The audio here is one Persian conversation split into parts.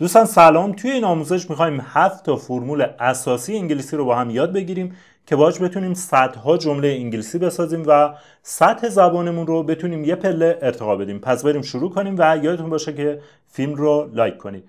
دوستان سلام توی این آموزش میخوایم هفت تا فرمول اساسی انگلیسی رو با هم یاد بگیریم که باش بتونیم صدها جمله انگلیسی بسازیم و سطح زبانمون رو بتونیم یه پله ارتقا بدیم پس بریم شروع کنیم و یادتون باشه که فیلم رو لایک کنید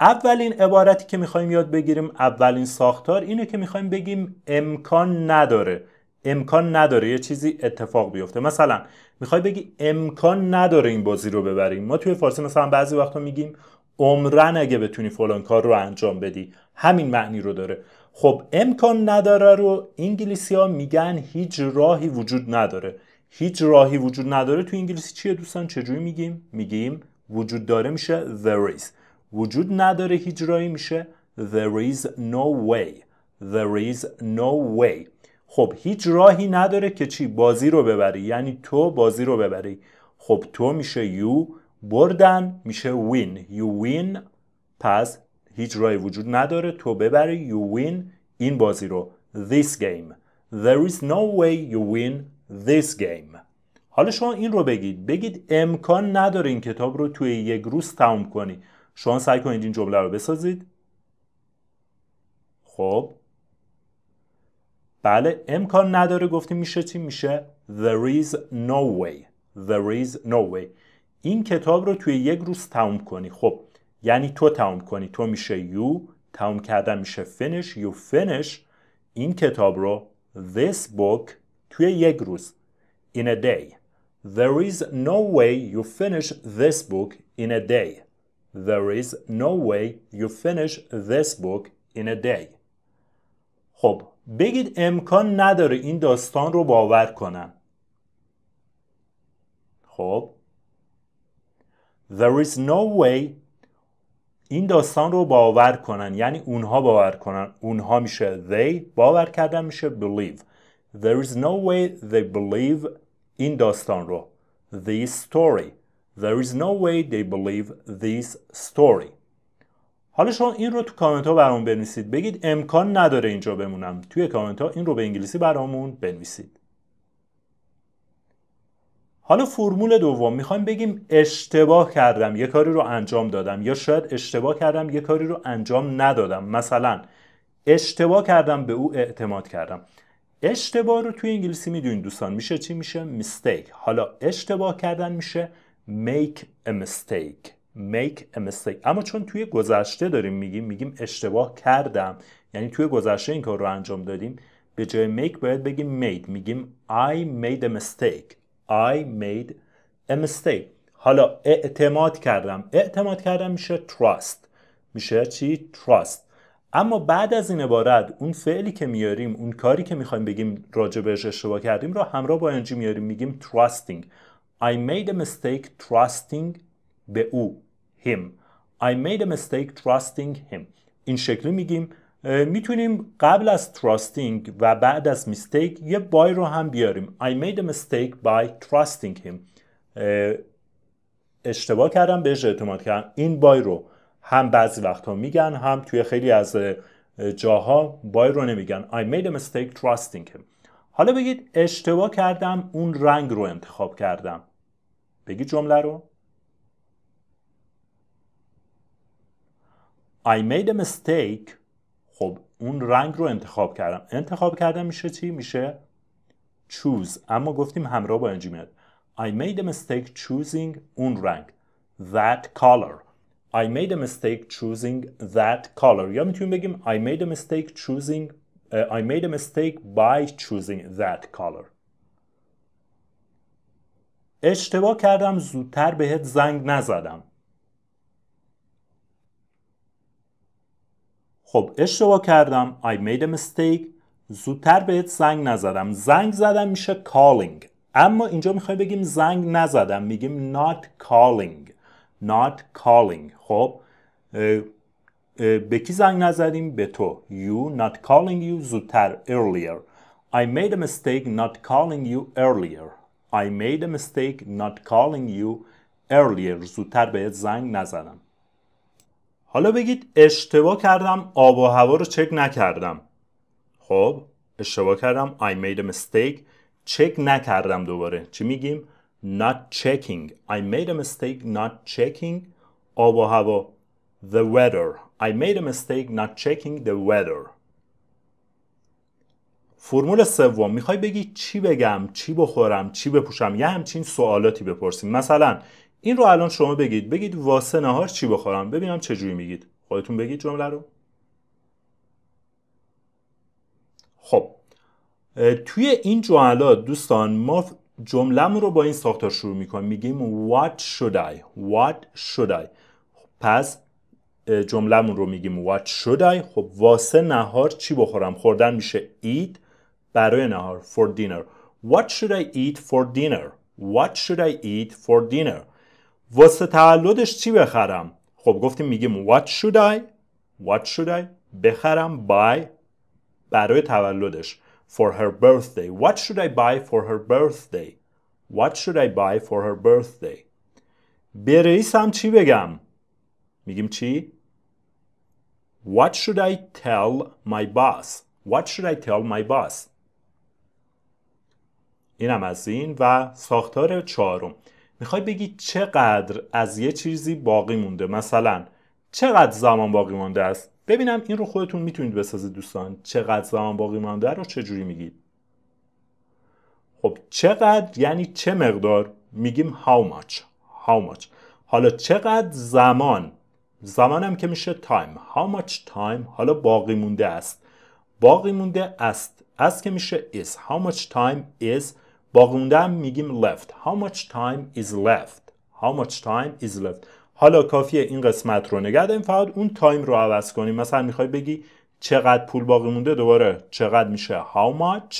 اولین عبارتی که میخوایم یاد بگیریم اولین ساختار اینه که میخوایم بگیم امکان نداره امکان نداره یه چیزی اتفاق بیفته مثلا میخوای بگی امکان نداره این بازی رو ببریم ما توی فارسی مثلا بعضی وقتا میگیم عمرن اگه بتونی فلان کار رو انجام بدی همین معنی رو داره خب امکان نداره رو انگلیسی ها میگن هیچ راهی وجود نداره هیچ راهی وجود نداره تو انگلیسی چیه دوستان چجوری میگیم میگیم وجود داره میشه there is وجود نداره هیچ راهی میشه there is no way there is no way خب هیچ راهی نداره که چی بازی رو ببری یعنی تو بازی رو ببری خب تو میشه you بردن میشه win you win پس هیچ رای وجود نداره تو ببری یو win این بازی رو this game there is no way you win this game حالا شما این رو بگید بگید امکان نداره این کتاب رو توی یک روز تموم کنی شما سعی کنید این جمله رو بسازید خب بله امکان نداره گفتیم میشه چی میشه there is no way there is no way این کتاب رو توی یک روز تموم کنی خب یعنی تو تموم کنی تو میشه you تموم کردن میشه finish you finish این کتاب رو this book توی یک روز in a day There is no way you finish this book in a day. There is no way you finish this book in a day. خب بگید امکان نداره این داستان رو باور کنم. خب there is no way این داستان رو باور کنن یعنی اونها باور کنن اونها میشه they باور کردن میشه believe there is no way they believe این داستان رو this story there is no way they believe this story حالا شما این رو تو کامنت ها برامون بنویسید بگید امکان نداره اینجا بمونم توی کامنت ها این رو به انگلیسی برامون بنویسید حالا فرمول دوم میخوایم بگیم اشتباه کردم یه کاری رو انجام دادم یا شاید اشتباه کردم یه کاری رو انجام ندادم مثلا اشتباه کردم به او اعتماد کردم اشتباه رو توی انگلیسی میدونید دوستان میشه چی میشه mistake حالا اشتباه کردن میشه make a mistake make a mistake اما چون توی گذشته داریم میگیم میگیم اشتباه کردم یعنی توی گذشته این کار رو انجام دادیم به جای make باید بگیم made میگیم I made a mistake I made a mistake حالا اعتماد کردم اعتماد کردم میشه trust میشه چی trust اما بعد از این عبارت اون فعلی که میاریم اون کاری که میخوایم بگیم راجع بهش اشتباه کردیم را همراه با انجی میاریم میگیم trusting I made a mistake trusting به او him I made a mistake trusting him این شکلی میگیم میتونیم قبل از تراستینگ و بعد از میستیک یه بای رو هم بیاریم I made a mistake by trusting him اشتباه کردم بهش اعتماد کردم این بای رو هم بعضی وقتها میگن هم توی خیلی از جاها بای رو نمیگن I made a mistake trusting him حالا بگید اشتباه کردم اون رنگ رو انتخاب کردم بگید جمله رو I made a mistake خب اون رنگ رو انتخاب کردم انتخاب کردم میشه چی میشه choose اما گفتیم همراه با انجی میاد I made a mistake choosing اون رنگ that color I made a mistake choosing that color یا میتونیم بگیم I made a mistake choosing uh, I made a mistake by choosing that color اشتباه کردم زودتر بهت زنگ نزدم خب اشتباه کردم I made a mistake زودتر بهت زنگ نزدم زنگ زدم میشه calling اما اینجا میخوای بگیم زنگ نزدم میگیم not calling not calling خب به کی زنگ نزدیم به تو you not calling you زودتر earlier I made a mistake not calling you earlier I made a mistake not calling you earlier زودتر بهت زنگ نزدم حالا بگید اشتباه کردم آب و هوا رو چک نکردم خب اشتباه کردم I made a mistake چک نکردم دوباره چی میگیم not checking I made a mistake not checking آب و هوا the weather I made a mistake not checking the weather فرمول سوم میخوای بگی چی بگم چی بخورم چی بپوشم یه همچین سوالاتی بپرسیم مثلا این رو الان شما بگید بگید واسه نهار چی بخورم ببینم چه جوری میگید خودتون بگید جمله رو خب توی این جملات دوستان ما جمله رو با این ساختار شروع میکنیم میگیم what should I what should I خب، پس جملهمون رو میگیم what should I خب واسه نهار چی بخورم خوردن میشه eat برای نهار for dinner what should I eat for dinner what should I eat for dinner واسه تولدش چی بخرم خب گفتیم میگیم what should I what should I بخرم buy برای تولدش for her birthday what should I buy for her birthday what should I buy for her birthday به رئیسم چی بگم میگیم چی What should I tell my boss? What should I tell my boss? اینم از این و ساختار چهارم میخوای بگی چقدر از یه چیزی باقی مونده مثلا چقدر زمان باقی مانده است ببینم این رو خودتون میتونید بسازید دوستان چقدر زمان باقی مانده رو چجوری میگید خب چقدر یعنی چه مقدار میگیم how much how much حالا چقدر زمان زمانم که میشه تایم how much time حالا باقی مونده است باقی مونده است از که میشه is how much time is هم میگیم left how much time is left how much time is left حالا کافیه این قسمت رو نگه داریم فقط اون تایم رو عوض کنیم مثلا میخوای بگی چقدر پول باقی مونده دوباره چقدر میشه how much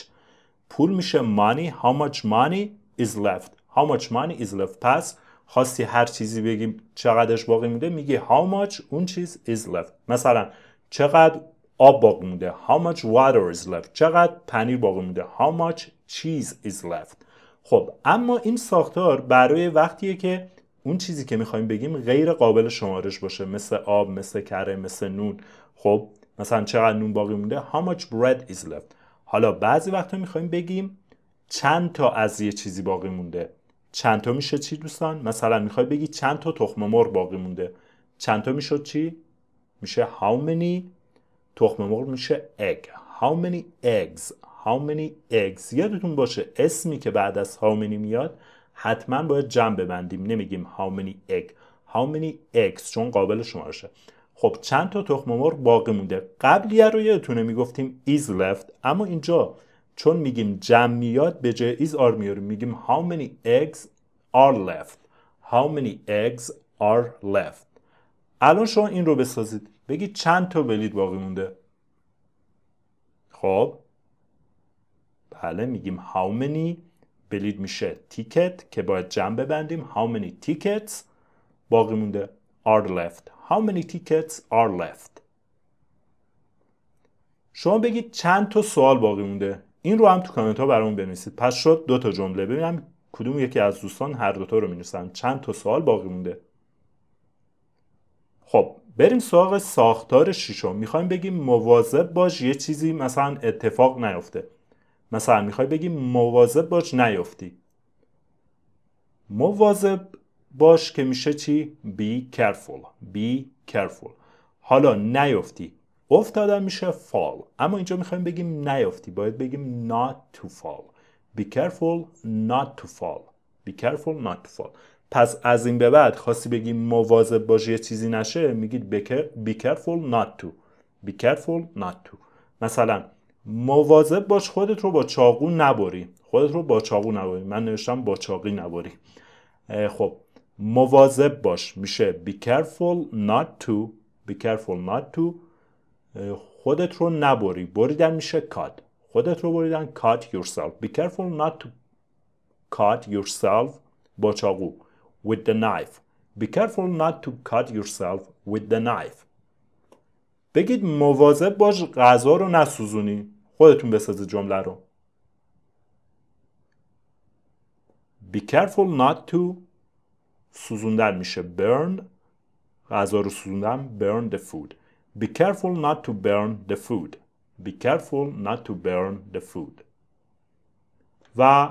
پول میشه money how much money is left how much money is left پس خواستی هر چیزی بگیم چقدرش باقی مونده میگی how much اون چیز is left مثلا چقدر آب باقی مونده how much water is left چقدر پنیر باقی مونده how much چیز is left خب اما این ساختار برای وقتیه که اون چیزی که میخوایم بگیم غیر قابل شمارش باشه مثل آب مثل کره مثل نون خب مثلا چقدر نون باقی مونده how much bread is left حالا بعضی وقتا میخوایم بگیم چند تا از یه چیزی باقی مونده چند تا میشه چی دوستان مثلا میخوای بگی چند تا تخم مرغ باقی مونده چند تا میشه چی میشه how many تخم مرغ میشه egg how many eggs how many eggs یادتون باشه اسمی که بعد از how many میاد حتما باید جمع ببندیم نمیگیم how many egg how many eggs چون قابل شمارشه خب چند تا تخم مرغ باقی مونده قبلیه رو یادتونه میگفتیم is left اما اینجا چون میگیم جمع میاد به جای is are میاریم میگیم how many eggs are left how many eggs are left الان شما این رو بسازید بگید چند تا بلید باقی مونده خب بله میگیم how many بلید میشه تیکت که باید جمع ببندیم how many tickets باقی مونده are left how many tickets are left شما بگید چند تا سوال باقی مونده این رو هم تو کامنت ها برامون بنویسید پس شد دو تا جمله ببینم کدوم یکی از دوستان هر دوتا رو مینویسن چند تا سوال باقی مونده خب بریم سراغ ساختار شیشم میخوایم بگیم مواظب باش یه چیزی مثلا اتفاق نیفته مثلا میخوای بگی مواظب باش نیفتی مواظب باش که میشه چی be careful be careful حالا نیفتی افتادن میشه fall اما اینجا میخوایم بگیم نیفتی باید بگیم not to fall be careful not to fall be careful not to fall پس از این به بعد خواستی بگیم مواظب باش یه چیزی نشه میگید be careful not to be careful not to مثلا مواظب باش خودت رو با چاقو نبری خودت رو با چاقو نبری من نوشتم با چاقی نبری خب مواظب باش میشه be careful not to be careful not to خودت رو نبری بریدن میشه cut خودت رو بریدن cut yourself be careful not to cut yourself با چاقو with the knife be careful not to cut yourself with the knife بگید مواظب باش غذا رو نسوزونی خودتون بسازید جمله رو be careful not to سوزوندن میشه burn غذا رو سوزوندن burn the food be careful not to burn the food be careful not to burn the food و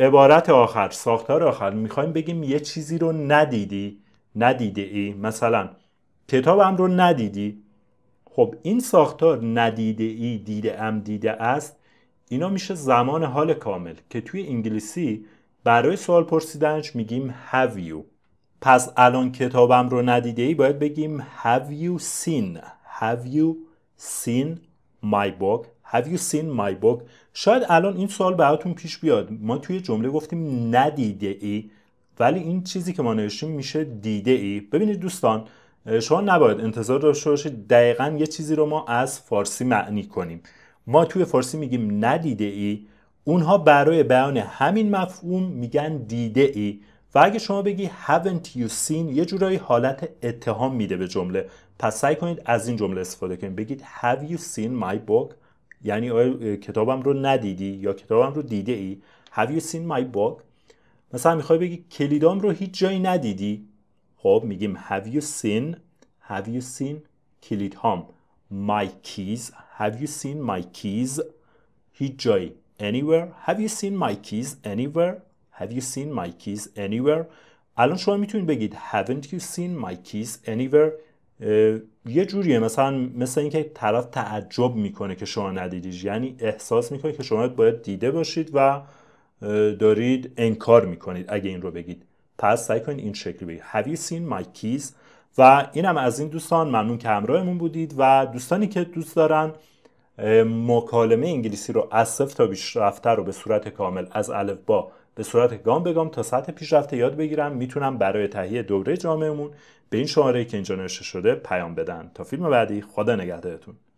عبارت آخر ساختار آخر میخوایم بگیم یه چیزی رو ندیدی ندیده ای مثلا کتابم رو ندیدی خب این ساختار ندیده ای دیده ام دیده است اینا میشه زمان حال کامل که توی انگلیسی برای سوال پرسیدنش میگیم have you پس الان کتابم رو ندیده ای باید بگیم have you seen have you seen my book have you seen my book شاید الان این سوال براتون پیش بیاد ما توی جمله گفتیم ندیده ای ولی این چیزی که ما نوشتیم میشه دیده ای ببینید دوستان شما نباید انتظار داشته باشید دقیقا یه چیزی رو ما از فارسی معنی کنیم ما توی فارسی میگیم ندیده ای اونها برای بیان همین مفهوم میگن دیده ای و اگه شما بگی haven't you seen یه جورایی حالت اتهام میده به جمله پس سعی کنید از این جمله استفاده کنید بگید have you seen my book یعنی آیا کتابم رو ندیدی یا کتابم رو دیده ای have you seen my book مثلا میخوای بگی کلیدام رو هیچ جایی ندیدی خب میگیم have you seen have you seen کلید هام my keys have you seen my keys هیچ جایی anywhere have you seen my keys anywhere have you seen my keys anywhere الان شما میتونید بگید haven't you seen my keys anywhere یه جوریه مثلا مثل اینکه طرف تعجب میکنه که شما ندیدید یعنی احساس میکنه که شما باید دیده باشید و دارید انکار میکنید اگه این رو بگید پس سعی کنید این شکلی بگید you seen my keys؟ و اینم از این دوستان ممنون که همراهمون بودید و دوستانی که دوست دارن مکالمه انگلیسی رو از صفر تا پیشرفته رو به صورت کامل از الف با به صورت گام به گام تا سطح پیشرفته یاد بگیرم میتونم برای تهیه دوره جامعمون به این شماره که اینجا نوشته شده پیام بدن تا فیلم بعدی خدا نگهدارتون